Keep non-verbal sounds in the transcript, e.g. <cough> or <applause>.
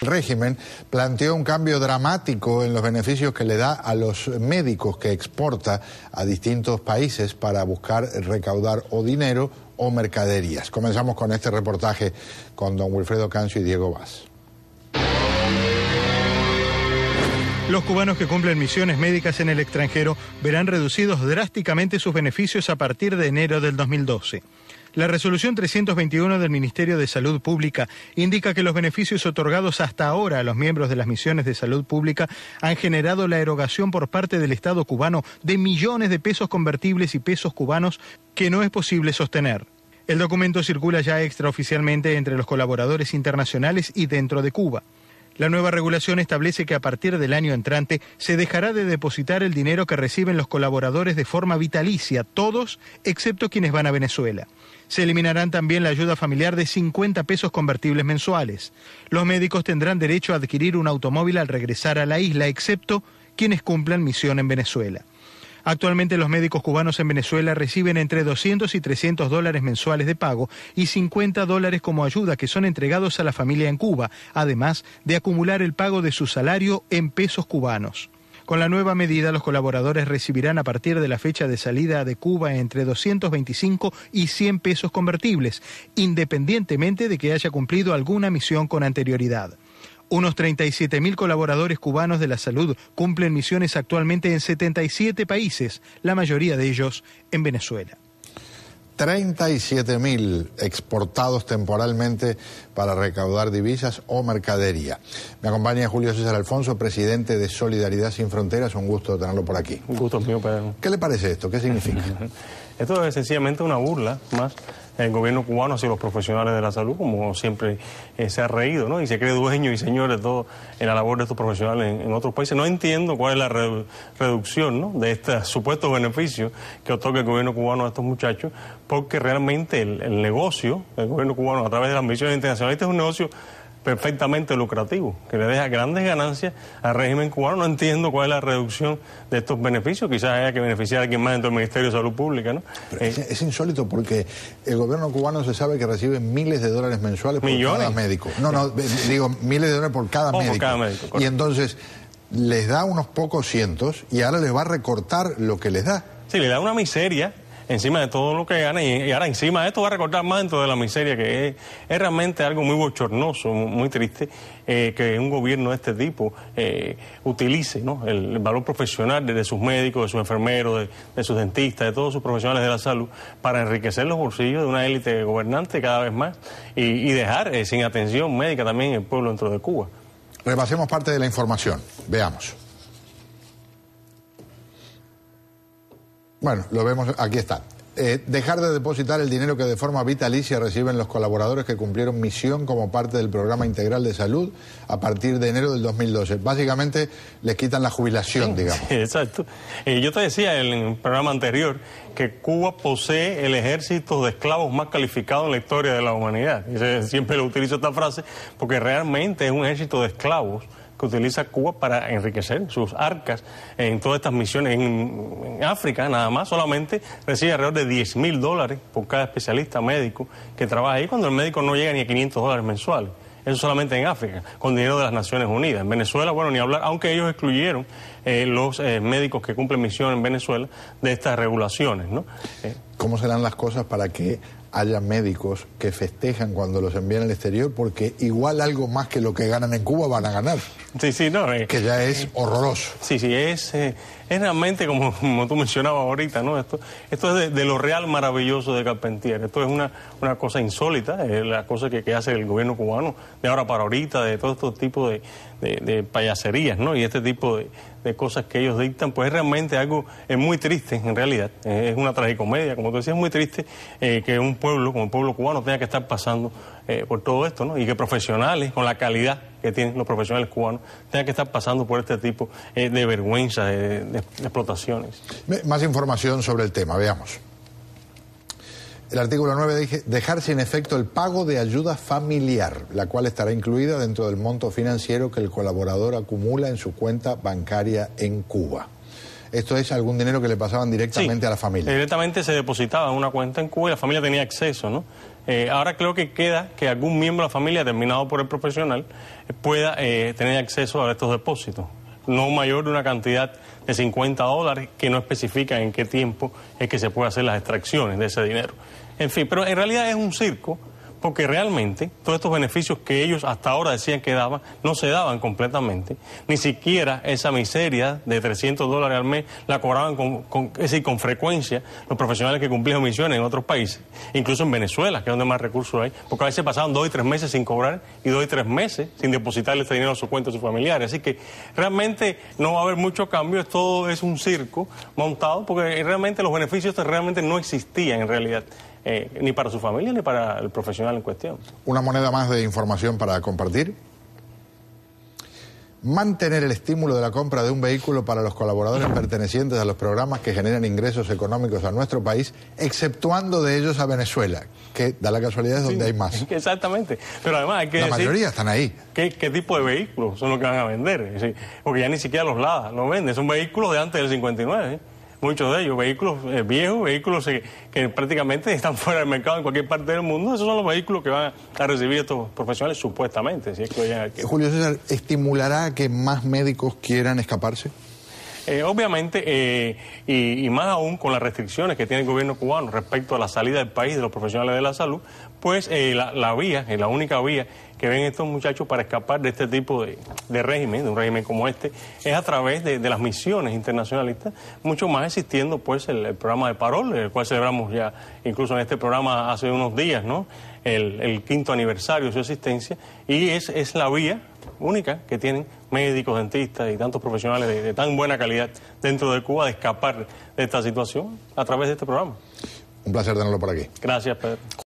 El régimen planteó un cambio dramático en los beneficios que le da a los médicos que exporta a distintos países para buscar recaudar o dinero o mercaderías. Comenzamos con este reportaje con don Wilfredo Cancio y Diego Vaz. Los cubanos que cumplen misiones médicas en el extranjero verán reducidos drásticamente sus beneficios a partir de enero del 2012. La resolución 321 del Ministerio de Salud Pública indica que los beneficios otorgados hasta ahora a los miembros de las misiones de salud pública han generado la erogación por parte del Estado cubano de millones de pesos convertibles y pesos cubanos que no es posible sostener. El documento circula ya extraoficialmente entre los colaboradores internacionales y dentro de Cuba. La nueva regulación establece que a partir del año entrante se dejará de depositar el dinero que reciben los colaboradores de forma vitalicia, todos excepto quienes van a Venezuela. Se eliminarán también la ayuda familiar de 50 pesos convertibles mensuales. Los médicos tendrán derecho a adquirir un automóvil al regresar a la isla, excepto quienes cumplan misión en Venezuela. Actualmente los médicos cubanos en Venezuela reciben entre 200 y 300 dólares mensuales de pago y 50 dólares como ayuda que son entregados a la familia en Cuba, además de acumular el pago de su salario en pesos cubanos. Con la nueva medida, los colaboradores recibirán a partir de la fecha de salida de Cuba entre 225 y 100 pesos convertibles, independientemente de que haya cumplido alguna misión con anterioridad. Unos 37.000 colaboradores cubanos de la salud cumplen misiones actualmente en 77 países, la mayoría de ellos en Venezuela. 37.000 exportados temporalmente para recaudar divisas o mercadería. Me acompaña Julio César Alfonso, presidente de Solidaridad Sin Fronteras. Un gusto tenerlo por aquí. Un gusto mío, Pedro. ¿Qué le parece esto? ¿Qué significa? <laughs> esto es sencillamente una burla más el gobierno cubano hacia los profesionales de la salud, como siempre eh, se ha reído, ¿no? Y se cree dueño y señor de todo en la labor de estos profesionales en, otros países. No entiendo cuál es la reducción, ¿no? De estos supuestos beneficios que otorga el gobierno cubano a estos muchachos, porque realmente el, negocio del gobierno cubano a través de las misiones internacionales este es un negocio perfectamente lucrativo, que le deja grandes ganancias al régimen cubano. No entiendo cuál es la reducción de estos beneficios. Quizás haya que beneficiar a quien más dentro del Ministerio de Salud Pública, ¿no? Eh, es, insólito porque el gobierno cubano se sabe que recibe miles de dólares mensuales por cada médico. No, no, eh. Eh, digo miles de dólares por cada, cada médico. y entonces les da unos pocos cientos y ahora les va a recortar lo que les da. Sí, le da una miseria encima de todo lo que gana y, ahora encima de esto va a recordar más dentro de la miseria, que es, realmente algo muy bochornoso, muy triste, eh, que un gobierno de este tipo eh, utilice el, valor profesional de, sus médicos, de sus enfermeros, de, sus dentistas, de todos sus profesionales de la salud, para enriquecer los bolsillos de una élite gobernante cada vez más y, dejar eh, sin atención médica también el pueblo dentro de Cuba. Repasemos parte de la información. Veamos. Bueno, lo vemos, aquí está. Eh, dejar de depositar el dinero que de forma vitalicia reciben los colaboradores que cumplieron misión como parte del programa integral de salud a partir de enero del 2012. Básicamente les quitan la jubilación, digamos. exacto. Eh, yo te decía en el programa anterior que Cuba posee el ejército de esclavos más calificado en la historia de la humanidad. siempre lo utilizo esta frase porque realmente es un ejército de esclavos que utiliza Cuba para enriquecer sus arcas en todas estas misiones. En, África, nada más, solamente recibe alrededor de 10 mil dólares por cada especialista médico que trabaja ahí, cuando el médico no llega ni a 500 dólares mensuales. Eso solamente en África, con dinero de las Naciones Unidas. En Venezuela, bueno, ni hablar, aunque ellos excluyeron eh, los eh, médicos que cumplen misión en Venezuela de estas regulaciones, ¿no? Eh, cómo serán las cosas para que haya médicos que festejan cuando los envían al exterior porque igual algo más que lo que ganan en Cuba van a ganar. Sí, sí, no. Eh. que ya es horroroso. Sí, sí, es, eh, es realmente <laughs> como, tú mencionabas ahorita, ¿no? Esto, esto es de, lo real maravilloso de Carpentier. Esto es una, una cosa insólita, es eh, la cosa que, que hace el gobierno cubano de ahora para ahorita, de todo este tipo de de, payaserías, ¿no? Y este tipo de, cosas que ellos dictan, pues es realmente algo es muy triste, en realidad. Es una tragicomedia, como tú decías, es muy triste eh, que un pueblo, como el pueblo cubano, tenga que estar pasando eh, por todo esto, ¿no? Y que profesionales, con la calidad que tienen los profesionales cubanos, tengan que estar pasando por este tipo eh, de vergüenza, de explotaciones. Más información sobre el tema, veamos. El artículo 9 dice dejar sin efecto el pago de ayuda familiar, la cual estará incluida dentro del monto financiero que el colaborador acumula en su cuenta bancaria en Cuba. Esto es algún dinero que le pasaban directamente a la familia. Directamente se depositaba en una cuenta en Cuba y la familia tenía acceso, ¿no? Eh, ahora creo que queda que algún miembro de la familia, terminado por el profesional, eh, pueda eh, tener acceso a estos depósitos no mayor de una cantidad de 50 dólares que no especifica en qué tiempo es que se puede hacer las extracciones de ese dinero. En fin, pero en realidad es un circo porque realmente todos estos beneficios que ellos hasta ahora decían que daban no se daban completamente. Ni siquiera esa miseria de 300 dólares al mes la cobraban con, con frecuencia los profesionales que cumplían misiones en otros países, incluso en Venezuela, que es donde más recursos hay, porque a veces pasaban dos y tres meses sin cobrar y dos y tres meses sin depositarle este dinero a sus cuentas a sus familiares. Así que realmente no va a haber mucho cambio, todo es un circo montado porque realmente los beneficios realmente no existían en realidad. Eh, ni para su familia ni para el profesional en cuestión. Una moneda más de información para compartir. Mantener el estímulo de la compra de un vehículo para los colaboradores pertenecientes a los programas que generan ingresos económicos a nuestro país, exceptuando de ellos a Venezuela, que da la casualidad es donde hay más. <laughs> Exactamente. Pero además hay que. La mayoría están ahí. Qué, tipo de vehículos son los que van a vender? porque ya ni siquiera los LADA los venden, son vehículos de antes del 59. ¿eh? muchos de ellos, vehículos eh, viejos, vehículos que prácticamente <laughs> están fuera del mercado en cualquier parte del mundo, esos son los vehículos que van a recibir estos profesionales supuestamente. que Julio César, ¿estimulará que más médicos quieran escaparse? Eh, obviamente, eh, y, más aún con las restricciones que tiene el gobierno cubano respecto a la salida del país de los profesionales de la salud, pues la, la vía, la única vía que ven estos muchachos para escapar de este tipo de, régimen, de un régimen como este, es a través de, las misiones internacionalistas, mucho más existiendo pues el, programa de Parol, el cual celebramos ya incluso en este programa hace unos días, ¿no? El, quinto aniversario de su existencia, y es, es la vía única que tienen médicos, dentistas y tantos profesionales de, de, tan buena calidad dentro de Cuba de escapar de esta situación a través de este programa. Un placer tenerlo por aquí. Gracias, Pedro.